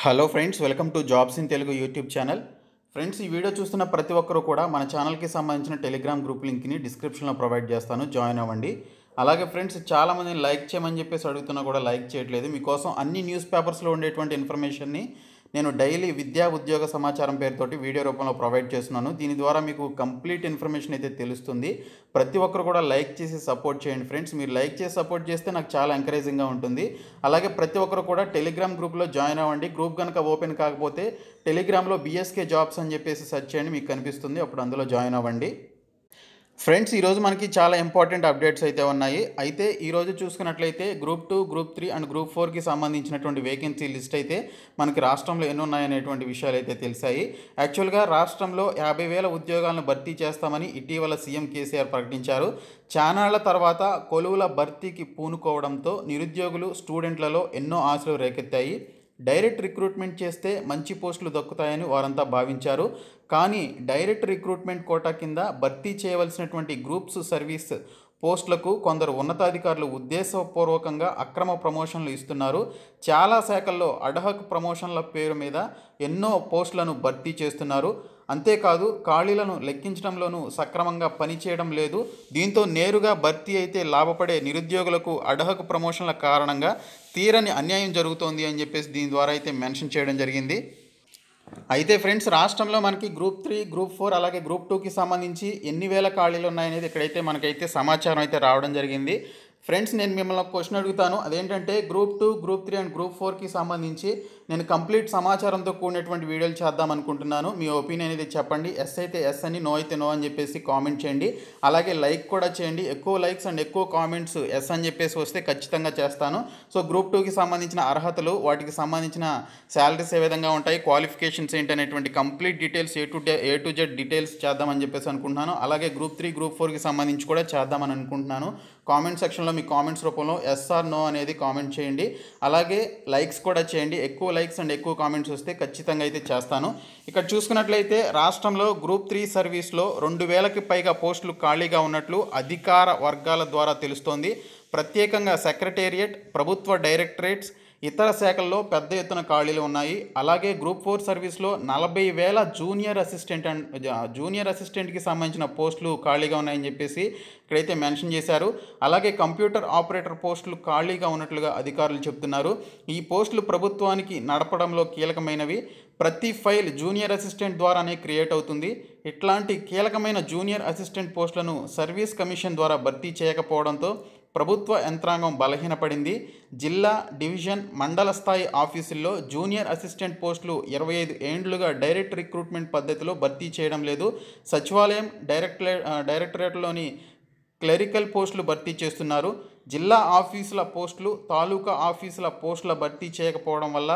hello friends welcome to jobs in Telugu YouTube channel friends ఈ video చూస్తున్న ప్రతి ఒక్కరూ కూడా మన ఛానల్కి సంబంధించిన టెలిగ్రామ్ గ్రూప్ లింక్ని డిస్క్రిప్షన్లో ప్రొవైడ్ చేస్తాను జాయిన్ అవ్వండి అలాగే ఫ్రెండ్స్ చాలామంది లైక్ చేయమని చెప్పేసి అడుగుతున్నా కూడా లైక్ చేయట్లేదు మీకోసం అన్ని న్యూస్ పేపర్స్లో ఉండేటువంటి ఇన్ఫర్మేషన్ని నేను డైలీ విద్యా ఉద్యోగ సమాచారం పేరుతోటి వీడియో రూపంలో ప్రొవైడ్ చేస్తున్నాను దీని ద్వారా మీకు కంప్లీట్ ఇన్ఫర్మేషన్ అయితే తెలుస్తుంది ప్రతి ఒక్కరు కూడా లైక్ చేసి సపోర్ట్ చేయండి ఫ్రెండ్స్ మీరు లైక్ చేసి సపోర్ట్ చేస్తే నాకు చాలా ఎంకరేజింగ్గా ఉంటుంది అలాగే ప్రతి ఒక్కరు కూడా టెలిగ్రామ్ గ్రూప్లో జాయిన్ అవ్వండి గ్రూప్ కనుక ఓపెన్ కాకపోతే టెలిగ్రామ్లో బీఎస్కే జాబ్స్ అని చెప్పేసి సెర్చ్ చేయండి మీకు కనిపిస్తుంది అప్పుడు అందులో జాయిన్ అవ్వండి ఫ్రెండ్స్ ఈరోజు మనకి చాలా ఇంపార్టెంట్ అప్డేట్స్ అయితే ఉన్నాయి అయితే ఈరోజు చూసుకున్నట్లయితే group two group three and group ఫోర్కి సంబంధించినటువంటి వేకెన్సీ లిస్ట్ అయితే మనకి రాష్ట్రంలో ఎన్ని ఉన్నాయనేటువంటి విషయాలు అయితే తెలిసాయి యాక్చువల్గా రాష్ట్రంలో యాభై వేల ఉద్యోగాలను భర్తీ చేస్తామని ఇటీవల సీఎం కేసీఆర్ ప్రకటించారు చానాళ్ల తర్వాత కొలువుల భర్తీకి పూనుకోవడంతో నిరుద్యోగులు స్టూడెంట్లలో ఎన్నో ఆశలు రేకెత్తాయి డైరెక్ట్ రిక్రూట్మెంట్ చేస్తే మంచి పోస్టులు దక్కుతాయని వారంతా భావించారు కానీ డైరెక్ట్ రిక్రూట్మెంట్ కోటా కింద భర్తీ చేయవలసినటువంటి గ్రూప్స్ సర్వీస్ పోస్టులకు కొందరు ఉన్నతాధికారులు ఉద్దేశపూర్వకంగా అక్రమ ప్రమోషన్లు ఇస్తున్నారు చాలా శాఖల్లో అడహక్ ప్రమోషన్ల పేరు మీద ఎన్నో పోస్టులను భర్తీ చేస్తున్నారు అంతేకాదు ఖాళీలను లెక్కించడంలోనూ సక్రమంగా పనిచేయడం లేదు దీంతో నేరుగా భర్తీ అయితే లాభపడే నిరుద్యోగులకు అడహకు ప్రమోషన్ల కారణంగా తీరని అన్యాయం జరుగుతోంది అని చెప్పేసి దీని ద్వారా అయితే మెన్షన్ చేయడం జరిగింది అయితే ఫ్రెండ్స్ రాష్ట్రంలో మనకి గ్రూప్ త్రీ గ్రూప్ ఫోర్ అలాగే గ్రూప్ టూకి సంబంధించి ఎన్ని వేల ఖాళీలు ఉన్నాయనేది ఇక్కడైతే మనకైతే సమాచారం అయితే రావడం జరిగింది ఫ్రెండ్స్ నేను మిమ్మల్ని క్వశ్చన్ అడుగుతాను అదేంటంటే group two group three and group ఫోర్కి సంబంధించి నేను కంప్లీట్ సమాచారంతో కూడినటువంటి వీడియోలు చేద్దాం అనుకుంటున్నాను మీ ఒపీనియన్ అనేది చెప్పండి ఎస్ అయితే ఎస్ అని నో అయితే నో అని చెప్పేసి కామెంట్ చేయండి అలాగే లైక్ కూడా చేయండి ఎక్కువ లైక్స్ అండ్ ఎక్కువ కామెంట్స్ ఎస్ అని చెప్పేసి వస్తే ఖచ్చితంగా చేస్తాను సో గ్రూప్ టూకి సంబంధించిన అర్హతలు వాటికి సంబంధించిన శాలరీస్ ఏ విధంగా ఉంటాయి క్వాలిఫికేషన్స్ ఏంటనేటువంటి complete details A to A to Z details చేద్దామని చెప్పేసి అనుకుంటున్నాను అలాగే గ్రూప్ త్రీ గ్రూప్ ఫోర్కి సంబంధించి కూడా చేద్దామని అనుకుంటున్నాను కామెంట్ సెక్షన్లో మీ కామెంట్స్ రూపంలో ఎస్ఆర్ నో అనేది కామెంట్ చేయండి అలాగే లైక్స్ కూడా చేయండి ఎక్కువ లైక్స్ అండ్ ఎక్కువ కామెంట్స్ వస్తే ఖచ్చితంగా అయితే చేస్తాను ఇక్కడ చూసుకున్నట్లయితే రాష్ట్రంలో గ్రూప్ త్రీ సర్వీస్లో రెండు వేలకి పైగా పోస్టులు ఖాళీగా ఉన్నట్లు అధికార వర్గాల ద్వారా తెలుస్తోంది ప్రత్యేకంగా సెక్రటేరియట్ ప్రభుత్వ డైరెక్టరేట్స్ ఇతర శాఖల్లో పెద్ద ఎత్తున ఖాళీలు ఉన్నాయి అలాగే గ్రూప్ ఫోర్ సర్వీస్లో నలభై వేల జూనియర్ అసిస్టెంట్ అండ్ జూనియర్ అసిస్టెంట్కి సంబంధించిన పోస్టులు ఖాళీగా ఉన్నాయని చెప్పేసి ఇక్కడైతే మెన్షన్ చేశారు అలాగే కంప్యూటర్ ఆపరేటర్ పోస్టులు ఖాళీగా ఉన్నట్లుగా అధికారులు చెప్తున్నారు ఈ పోస్టులు ప్రభుత్వానికి నడపడంలో కీలకమైనవి ప్రతి ఫైల్ జూనియర్ అసిస్టెంట్ ద్వారానే క్రియేట్ అవుతుంది ఇట్లాంటి కీలకమైన జూనియర్ అసిస్టెంట్ పోస్టులను సర్వీస్ కమిషన్ ద్వారా భర్తీ చేయకపోవడంతో ప్రభుత్వ యంత్రాంగం బలహీనపడింది జిల్లా డివిజన్ మండల స్థాయి ఆఫీసుల్లో జూనియర్ అసిస్టెంట్ పోస్టులు ఇరవై ఐదు ఏండ్లుగా డైరెక్ట్ రిక్రూట్మెంట్ పద్ధతిలో భర్తీ చేయడం లేదు సచివాలయం డైరెక్టరే డైరెక్టరేట్లోని క్లరికల్ పోస్టులు భర్తీ చేస్తున్నారు జిల్లా ఆఫీసుల పోస్టులు తాలూకా ఆఫీసుల పోస్టుల భర్తీ చేయకపోవడం వల్ల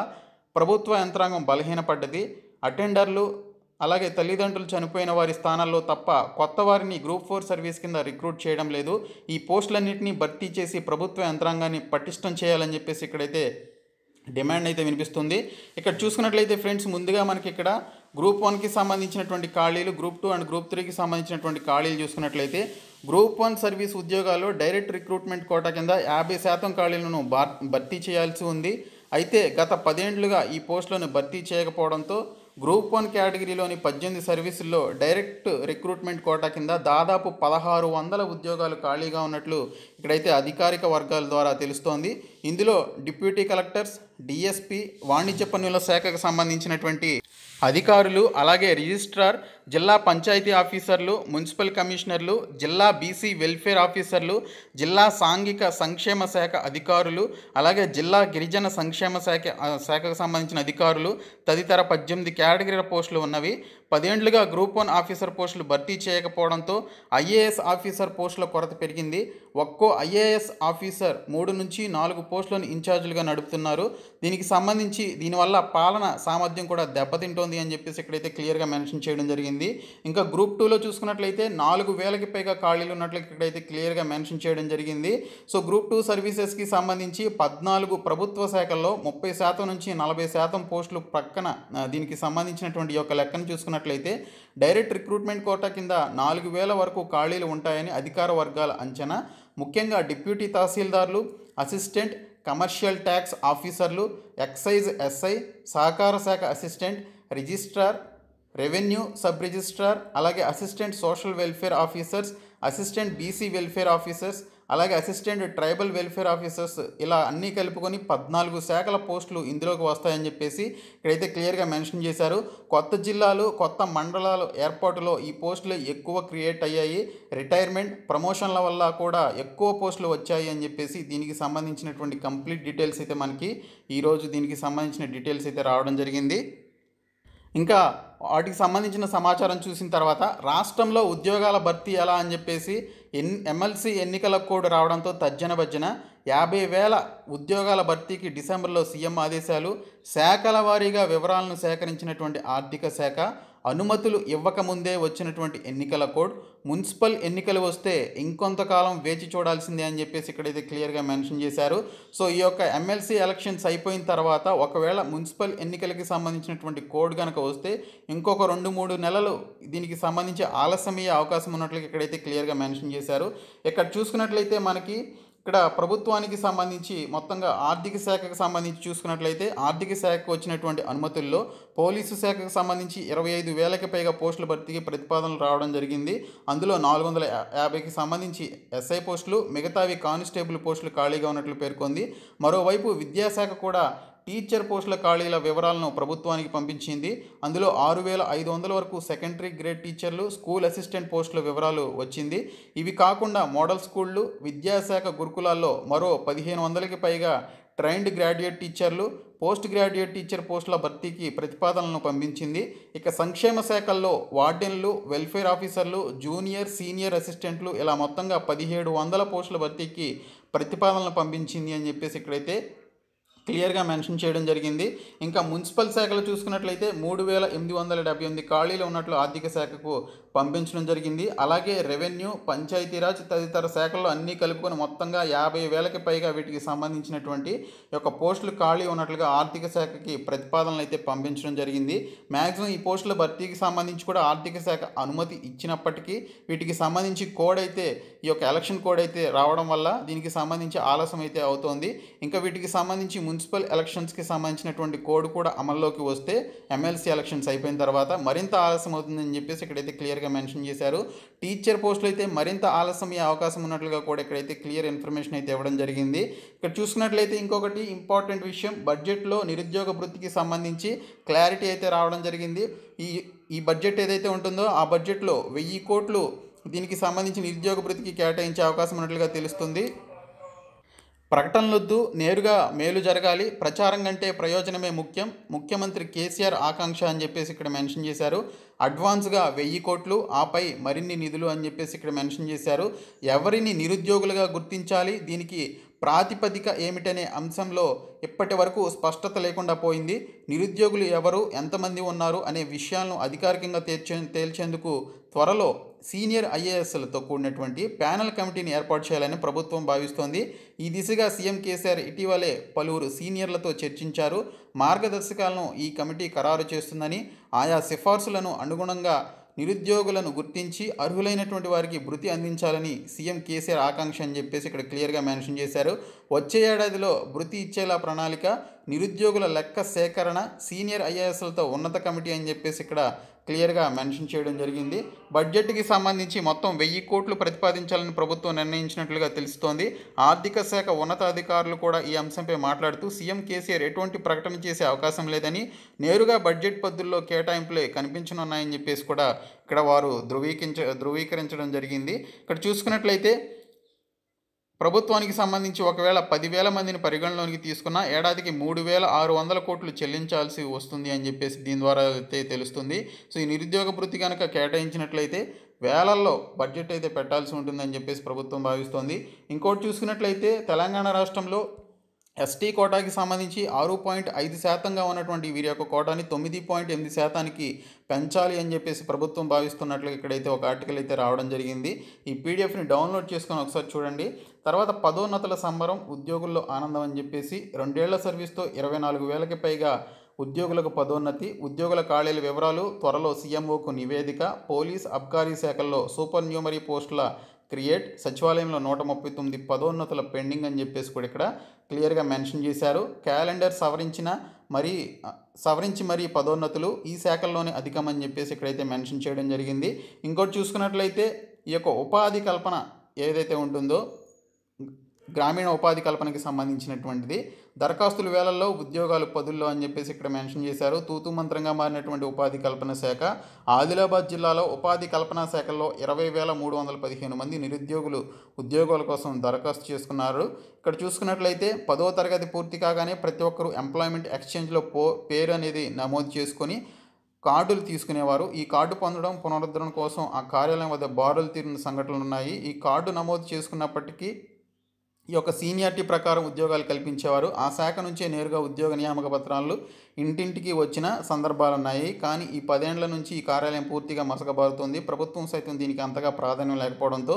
ప్రభుత్వ యంత్రాంగం బలహీనపడ్డది అటెండర్లు అలాగే తల్లిదండ్రులు చనిపోయిన వారి స్థానాల్లో తప్ప కొత్త వారిని గ్రూప్ ఫోర్ సర్వీస్ కింద రిక్రూట్ చేయడం లేదు ఈ పోస్టులన్నింటినీ భర్తీ చేసి ప్రభుత్వ యంత్రాంగాన్ని పటిష్టం చేయాలని చెప్పేసి ఇక్కడైతే డిమాండ్ అయితే వినిపిస్తుంది ఇక్కడ చూసుకున్నట్లయితే ఫ్రెండ్స్ ముందుగా మనకి ఇక్కడ గ్రూప్ వన్కి సంబంధించినటువంటి ఖాళీలు గ్రూప్ టూ అండ్ గ్రూప్ త్రీకి సంబంధించినటువంటి ఖాళీలు చూసుకున్నట్లయితే గ్రూప్ వన్ సర్వీస్ ఉద్యోగాలు డైరెక్ట్ రిక్రూట్మెంట్ కోట కింద యాభై శాతం ఖాళీలను భర్తీ చేయాల్సి ఉంది అయితే గత పదేండ్లుగా ఈ పోస్టులను భర్తీ చేయకపోవడంతో గ్రూప్ వన్ కేటగిరీలోని పద్దెనిమిది సర్వీసుల్లో డైరెక్ట్ రిక్రూట్మెంట్ కోటా కింద దాదాపు పదహారు వందల ఉద్యోగాలు ఖాళీగా ఉన్నట్లు ఇక్కడైతే అధికారిక వర్గాల ద్వారా తెలుస్తోంది ఇందులో డిప్యూటీ కలెక్టర్స్ డిఎస్పి వాణిజ్య పన్నుల శాఖకు సంబంధించినటువంటి అధికారులు అలాగే రిజిస్ట్రార్ జిల్లా పంచాయతీ ఆఫీసర్లు మున్సిపల్ కమిషనర్లు జిల్లా బీసీ వెల్ఫేర్ ఆఫీసర్లు జిల్లా సాంఘిక సంక్షేమ శాఖ అధికారులు అలాగే జిల్లా గిరిజన సంక్షేమ శాఖ శాఖకు సంబంధించిన అధికారులు తదితర పద్దెనిమిది కేటగిరీల పోస్టులు ఉన్నవి పదేండ్లుగా గ్రూప్ వన్ ఆఫీసర్ పోస్టులు భర్తీ చేయకపోవడంతో ఐఏఎస్ ఆఫీసర్ పోస్టుల కొరత పెరిగింది ఒక్కో ఐఏఎస్ ఆఫీసర్ మూడు నుంచి నాలుగు పోస్టులను ఇన్ఛార్జీలుగా నడుపుతున్నారు దీనికి సంబంధించి దీనివల్ల పాలన సామర్థ్యం కూడా దెబ్బతింటోంది అని చెప్పేసి ఇక్కడైతే క్లియర్గా మెన్షన్ చేయడం జరిగింది వచ్చింది ఇంకా గ్రూప్ టూలో చూసుకున్నట్లయితే నాలుగు వేలకి పైగా ఖాళీలు ఉన్నట్లు ఇక్కడైతే క్లియర్గా మెన్షన్ చేయడం జరిగింది సో గ్రూప్ టూ సర్వీసెస్కి సంబంధించి పద్నాలుగు ప్రభుత్వ శాఖల్లో ముప్పై శాతం నుంచి నలభై శాతం పోస్టులు ప్రక్కన దీనికి సంబంధించినటువంటి యొక్క లెక్కను చూసుకున్నట్లయితే డైరెక్ట్ రిక్రూట్మెంట్ కోటా కింద నాలుగు వేల వరకు ఖాళీలు ఉంటాయని అధికార వర్గాల అంచనా ముఖ్యంగా డిప్యూటీ తహసీల్దార్లు అసిస్టెంట్ కమర్షియల్ ట్యాక్స్ ఆఫీసర్లు ఎక్సైజ్ ఎస్ఐ సహకార శాఖ assistant registrar revenue sub registrar అలాగే assistant social welfare officers assistant BC welfare officers అలాగే అసిస్టెంట్ ట్రైబల్ వెల్ఫేర్ ఆఫీసర్స్ ఇలా అన్నీ కలుపుకొని పద్నాలుగు శాఖల పోస్టులు ఇందులోకి వస్తాయని చెప్పేసి ఇక్కడైతే క్లియర్గా మెన్షన్ చేశారు కొత్త జిల్లాలు కొత్త మండలాలు ఏర్పాటులో ఈ పోస్టులు ఎక్కువ క్రియేట్ అయ్యాయి రిటైర్మెంట్ ప్రమోషన్ల వల్ల కూడా ఎక్కువ పోస్టులు వచ్చాయి అని చెప్పేసి దీనికి సంబంధించినటువంటి కంప్లీట్ డీటెయిల్స్ అయితే మనకి ఈరోజు దీనికి సంబంధించిన డీటెయిల్స్ అయితే రావడం జరిగింది ఇంకా వాటికి సంబంధించిన సమాచారం చూసిన తర్వాత రాష్ట్రంలో ఉద్యోగాల భర్తీ ఎలా అని చెప్పేసి ఎన్ ఎమ్మెల్సీ ఎన్నికల కోడ్ రావడంతో తజ్జన భజ్జన యాభై వేల ఉద్యోగాల భర్తీకి డిసెంబర్లో సీఎం ఆదేశాలు శాఖల వారీగా వివరాలను సేకరించినటువంటి ఆర్థిక శాఖ అనుమతులు ఇవ్వకముందే వచ్చినటువంటి ఎన్నికల కోడ్ మున్సిపల్ ఎన్నికలు వస్తే ఇంకొంతకాలం వేచి చూడాల్సిందే అని చెప్పేసి ఇక్కడైతే క్లియర్గా మెన్షన్ చేశారు సో ఈ యొక్క ఎమ్మెల్సీ ఎలక్షన్స్ అయిపోయిన తర్వాత ఒకవేళ మున్సిపల్ ఎన్నికలకి సంబంధించినటువంటి కోడ్ కనుక వస్తే ఇంకొక రెండు మూడు నెలలు దీనికి సంబంధించి ఆలస్యమయ్యే అవకాశం ఉన్నట్లు ఇక్కడైతే క్లియర్గా మెన్షన్ చేశారు ఇక్కడ చూసుకున్నట్లయితే మనకి ఇక్కడ ప్రభుత్వానికి సంబంధించి మొత్తంగా ఆర్థిక శాఖకు సంబంధించి చూసుకున్నట్లయితే ఆర్థిక శాఖకు వచ్చినటువంటి అనుమతుల్లో పోలీసు శాఖకు సంబంధించి ఇరవై ఐదు వేలకు పైగా పోస్టుల భర్తీకి ప్రతిపాదనలు రావడం జరిగింది అందులో నాలుగు వందల యాభైకి సంబంధించి ఎస్ఐ పోస్టులు మిగతావి కానిస్టేబుల్ పోస్టులు ఖాళీగా ఉన్నట్లు పేర్కొంది మరోవైపు విద్యాశాఖ కూడా టీచర్ పోస్టుల ఖాళీల వివరాలను ప్రభుత్వానికి పంపించింది అందులో ఆరు వేల ఐదు వందల వరకు సెకండరీ గ్రేడ్ టీచర్లు స్కూల్ అసిస్టెంట్ పోస్టుల వివరాలు వచ్చింది ఇవి కాకుండా మోడల్ స్కూళ్ళు విద్యాశాఖ గురుకులాల్లో మరో పదిహేను వందలకి పైగా ట్రైన్డ్ గ్రాడ్యుయేట్ టీచర్లు పోస్ట్ గ్రాడ్యుయేట్ టీచర్ పోస్టుల భర్తీకి ప్రతిపాదనలను పంపించింది ఇక సంక్షేమ శాఖల్లో వార్డెన్లు వెల్ఫేర్ ఆఫీసర్లు జూనియర్ సీనియర్ అసిస్టెంట్లు ఇలా మొత్తంగా పదిహేడు వందల పోస్టుల భర్తీకి ప్రతిపాదనలు పంపించింది అని చెప్పేసి ఇక్కడైతే క్లియర్గా మెన్షన్ చేయడం జరిగింది ఇంకా మున్సిపల్ శాఖలు చూసుకున్నట్లయితే మూడు వేల ఎనిమిది వందల డెబ్బై ఎనిమిది ఖాళీలు ఉన్నట్లు ఆర్థిక శాఖకు పంపించడం జరిగింది అలాగే రెవెన్యూ పంచాయతీరాజ్ తదితర శాఖల్లో అన్నీ కలుపుకొని మొత్తంగా యాభై వేలకి పైగా వీటికి సంబంధించినటువంటి యొక్క పోస్టులు ఖాళీ ఉన్నట్లుగా ఆర్థిక శాఖకి ప్రతిపాదనలు అయితే పంపించడం జరిగింది మ్యాక్సిమం ఈ పోస్టుల భర్తీకి సంబంధించి కూడా ఆర్థిక శాఖ అనుమతి ఇచ్చినప్పటికీ వీటికి సంబంధించి కోడ్ అయితే ఈ యొక్క ఎలక్షన్ కోడ్ అయితే రావడం వల్ల దీనికి సంబంధించి ఆలస్యం అయితే అవుతోంది ఇంకా వీటికి సంబంధించి మున్సిపల్ ఎలక్షన్స్కి సంబంధించినటువంటి కోడ్ కూడా అమల్లోకి వస్తే ఎమ్మెల్సీ ఎలక్షన్స్ అయిపోయిన తర్వాత మరింత ఆలస్యం అవుతుందని చెప్పేసి ఇక్కడైతే క్లియర్గా మెన్షన్ చేశారు టీచర్ పోస్టులు అయితే మరింత ఆలస్యం అయ్యే అవకాశం ఉన్నట్లుగా కూడా ఇక్కడైతే క్లియర్ ఇన్ఫర్మేషన్ అయితే ఇవ్వడం జరిగింది ఇక్కడ చూసుకున్నట్లయితే ఇంకొకటి ఇంపార్టెంట్ విషయం బడ్జెట్లో నిరుద్యోగ వృత్తికి సంబంధించి క్లారిటీ అయితే రావడం జరిగింది ఈ ఈ బడ్జెట్ ఏదైతే ఉంటుందో ఆ బడ్జెట్లో వెయ్యి కోట్లు దీనికి సంబంధించి నిరుద్యోగ వృత్తికి కేటాయించే అవకాశం ఉన్నట్లుగా తెలుస్తుంది ప్రకటనలొద్దు నేరుగా మేలు జరగాలి ప్రచారం కంటే ప్రయోజనమే ముఖ్యం ముఖ్యమంత్రి కేసీఆర్ ఆకాంక్ష అని చెప్పేసి ఇక్కడ మెన్షన్ చేశారు అడ్వాన్స్గా వెయ్యి కోట్లు ఆపై మరిన్ని నిధులు అని చెప్పేసి ఇక్కడ మెన్షన్ చేశారు ఎవరిని నిరుద్యోగులుగా గుర్తించాలి దీనికి ప్రాతిపదిక ఏమిటనే అంశంలో ఇప్పటి వరకు స్పష్టత లేకుండా పోయింది నిరుద్యోగులు ఎవరు ఎంతమంది ఉన్నారు అనే విషయాలను అధికారికంగా తేల్చే తేల్చేందుకు త్వరలో సీనియర్ ఐఏఎస్లతో కూడినటువంటి ప్యానల్ కమిటీని ఏర్పాటు చేయాలని ప్రభుత్వం భావిస్తోంది ఈ దిశగా సీఎం కేసీఆర్ ఇటీవలే పలువురు సీనియర్లతో చర్చించారు మార్గదర్శకాలను ఈ కమిటీ ఖరారు చేస్తుందని ఆయా సిఫార్సులను అనుగుణంగా నిరుద్యోగులను గుర్తించి అర్హులైనటువంటి వారికి భృతి అందించాలని సీఎం కేసీఆర్ ఆకాంక్ష అని చెప్పేసి ఇక్కడ క్లియర్గా మెన్షన్ చేశారు వచ్చే ఏడాదిలో భృతి ఇచ్చేలా ప్రణాళిక నిరుద్యోగుల లెక్క సేకరణ సీనియర్ ఐఏఎస్లతో ఉన్నత కమిటీ అని చెప్పేసి ఇక్కడ క్లియర్గా మెన్షన్ చేయడం జరిగింది బడ్జెట్కి సంబంధించి మొత్తం వెయ్యి కోట్లు ప్రతిపాదించాలని ప్రభుత్వం నిర్ణయించినట్లుగా తెలుస్తోంది ఆర్థిక శాఖ ఉన్నతాధికారులు కూడా ఈ అంశంపై మాట్లాడుతూ సీఎం కేసీఆర్ ఎటువంటి ప్రకటన చేసే అవకాశం లేదని నేరుగా బడ్జెట్ పద్ధతుల్లో కేటాయింపులే కనిపించనున్నాయని చెప్పేసి కూడా ఇక్కడ వారు ధృవీకరించ ధృవీకరించడం జరిగింది ఇక్కడ చూసుకున్నట్లయితే ప్రభుత్వానికి సంబంధించి ఒకవేళ పదివేల మందిని పరిగణలోనికి తీసుకున్నా ఏడాదికి మూడు వేల ఆరు వందల కోట్లు చెల్లించాల్సి వస్తుంది అని చెప్పేసి దీని ద్వారా అయితే తెలుస్తుంది సో ఈ నిరుద్యోగ వృత్తి కనుక కేటాయించినట్లయితే వేలల్లో బడ్జెట్ అయితే పెట్టాల్సి ఉంటుందని చెప్పేసి ప్రభుత్వం భావిస్తోంది ఇంకోటి చూసుకున్నట్లయితే తెలంగాణ రాష్ట్రంలో ఎస్టీ కోటాకి సంబంధించి ఆరు పాయింట్ ఐదు శాతంగా ఉన్నటువంటి వీరి యొక్క కోటాని తొమ్మిది పాయింట్ ఎనిమిది శాతానికి పెంచాలి అని చెప్పేసి ప్రభుత్వం భావిస్తున్నట్లు ఇక్కడైతే ఒక ఆర్టికల్ అయితే రావడం జరిగింది ఈ పీడిఎఫ్ని డౌన్లోడ్ చేసుకొని ఒకసారి చూడండి తర్వాత పదోన్నతుల సంబరం ఉద్యోగుల్లో ఆనందం అని చెప్పేసి రెండేళ్ల సర్వీస్తో ఇరవై నాలుగు వేలకి పైగా ఉద్యోగులకు పదోన్నతి ఉద్యోగుల ఖాళీల వివరాలు త్వరలో సీఎంఓకు నివేదిక పోలీస్ అబ్కారీ శాఖల్లో సూపర్ న్యూమరీ పోస్టుల క్రియేట్ సచివాలయంలో నూట ముప్పై తొమ్మిది పదోన్నతుల పెండింగ్ అని చెప్పేసి కూడా ఇక్కడ క్లియర్గా మెన్షన్ చేశారు క్యాలెండర్ సవరించిన మరీ సవరించి మరీ పదోన్నతులు ఈ శాఖల్లోనే అధికమని చెప్పేసి ఇక్కడైతే మెన్షన్ చేయడం జరిగింది ఇంకోటి చూసుకున్నట్లయితే ఈ యొక్క ఉపాధి కల్పన ఏదైతే ఉంటుందో గ్రామీణ ఉపాధి కల్పనకి సంబంధించినటువంటిది దరఖాస్తుల వేళల్లో ఉద్యోగాలు పదుల్లో అని చెప్పేసి ఇక్కడ మెన్షన్ చేశారు తూతు మంత్రంగా మారినటువంటి ఉపాధి కల్పన శాఖ ఆదిలాబాద్ జిల్లాలో ఉపాధి కల్పన శాఖలో ఇరవై వేల మూడు వందల పదిహేను మంది నిరుద్యోగులు ఉద్యోగాల కోసం దరఖాస్తు చేసుకున్నారు ఇక్కడ చూసుకున్నట్లయితే పదో తరగతి పూర్తి కాగానే ప్రతి ఒక్కరూ ఎంప్లాయ్మెంట్ ఎక్స్చేంజ్లో పో పేరు అనేది నమోదు చేసుకొని కార్డులు తీసుకునేవారు ఈ కార్డు పొందడం పునరుద్ధరణ కోసం ఆ కార్యాలయం వద్ద బారులు తీరిన సంఘటనలు ఉన్నాయి ఈ కార్డు నమోదు చేసుకున్నప్పటికీ ఈ యొక్క సీనియారిటీ ప్రకారం ఉద్యోగాలు కల్పించేవారు ఆ శాఖ నుంచే నేరుగా ఉద్యోగ నియామక పత్రాలు ఇంటింటికి వచ్చిన సందర్భాలున్నాయి కానీ ఈ పదేండ్ల నుంచి ఈ కార్యాలయం పూర్తిగా మసకబారుతుంది ప్రభుత్వం సైతం దీనికి అంతగా ప్రాధాన్యం లేకపోవడంతో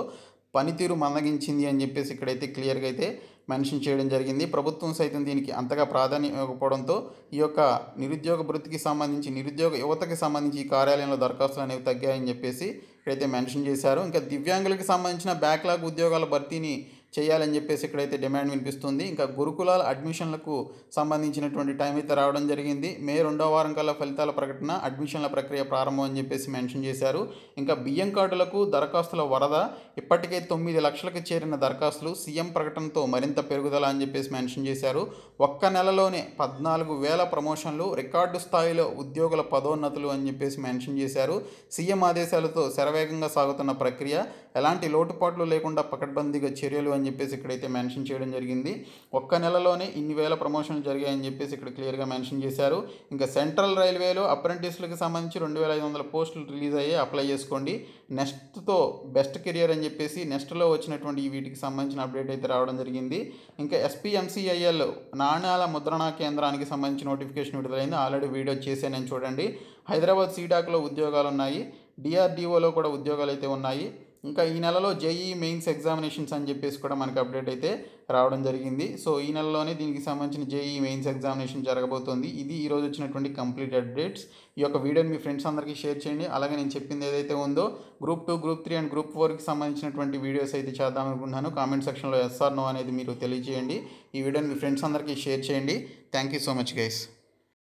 పనితీరు మందగించింది అని చెప్పేసి ఇక్కడైతే క్లియర్గా అయితే మెన్షన్ చేయడం జరిగింది ప్రభుత్వం సైతం దీనికి అంతగా ప్రాధాన్యం ఇవ్వకపోవడంతో ఈ యొక్క నిరుద్యోగ వృత్తికి సంబంధించి నిరుద్యోగ యువతకి సంబంధించి ఈ కార్యాలయంలో దరఖాస్తులు అనేవి తగ్గాయని చెప్పేసి ఇక్కడైతే మెన్షన్ చేశారు ఇంకా దివ్యాంగులకు సంబంధించిన బ్యాక్లాగ్ ఉద్యోగాల భర్తీని చేయాలని చెప్పేసి ఇక్కడైతే డిమాండ్ వినిపిస్తుంది ఇంకా గురుకులాల అడ్మిషన్లకు సంబంధించినటువంటి టైం అయితే రావడం జరిగింది మే రెండో వారం కల్లా ఫలితాల ప్రకటన అడ్మిషన్ల ప్రక్రియ ప్రారంభం అని చెప్పేసి మెన్షన్ చేశారు ఇంకా బియ్యం కార్డులకు దరఖాస్తుల వరద ఇప్పటికే తొమ్మిది లక్షలకు చేరిన దరఖాస్తులు సీఎం ప్రకటనతో మరింత పెరుగుదల అని చెప్పేసి మెన్షన్ చేశారు ఒక్క నెలలోనే పద్నాలుగు వేల ప్రమోషన్లు రికార్డు స్థాయిలో ఉద్యోగుల పదోన్నతులు అని చెప్పేసి మెన్షన్ చేశారు సీఎం ఆదేశాలతో శరవేగంగా సాగుతున్న ప్రక్రియ ఎలాంటి లోటుపాట్లు లేకుండా పకడ్బందీగా చర్యలు అని అని చెప్పేసి ఇక్కడైతే మెన్షన్ చేయడం జరిగింది ఒక్క నెలలోనే ఇన్ని వేల ప్రమోషన్లు జరిగాయని చెప్పేసి ఇక్కడ క్లియర్గా మెన్షన్ చేశారు ఇంకా సెంట్రల్ రైల్వేలో అప్రెంటిస్లకు సంబంధించి రెండు వేల ఐదు వందల పోస్టులు రిలీజ్ అయ్యి అప్లై చేసుకోండి నెక్స్ట్తో బెస్ట్ కెరియర్ అని చెప్పేసి నెక్స్ట్లో వచ్చినటువంటి వీటికి సంబంధించిన అప్డేట్ అయితే రావడం జరిగింది ఇంకా ఎస్పీఎంసీఐఎల్ నాణ్యాల ముద్రణ కేంద్రానికి సంబంధించి నోటిఫికేషన్ విడుదలైంది ఆల్రెడీ వీడియో నేను చూడండి హైదరాబాద్ సీడాక్లో ఉద్యోగాలు ఉన్నాయి డిఆర్డిఓలో కూడా ఉద్యోగాలు అయితే ఉన్నాయి ఇంకా ఈ నెలలో జేఈ మెయిన్స్ ఎగ్జామినేషన్స్ అని చెప్పేసి కూడా మనకి అప్డేట్ అయితే రావడం జరిగింది సో ఈ నెలలోనే దీనికి సంబంధించిన జేఈ మెయిన్స్ ఎగ్జామినేషన్ జరగబోతోంది ఇది ఈరోజు వచ్చినటువంటి కంప్లీట్ అప్డేట్స్ ఈ యొక్క వీడియోని మీ ఫ్రెండ్స్ అందరికీ షేర్ చేయండి అలాగే నేను చెప్పింది ఏదైతే ఉందో group two group three and group ఫోర్కి సంబంధించినటువంటి వీడియోస్ అయితే చేద్దాం అనుకుంటున్నాను కామెంట్ సెక్షన్లో ఎస్ఆర్ నో అనేది మీరు తెలియజేయండి ఈ వీడియోని మీ ఫ్రెండ్స్ అందరికీ షేర్ చేయండి thank you so much guys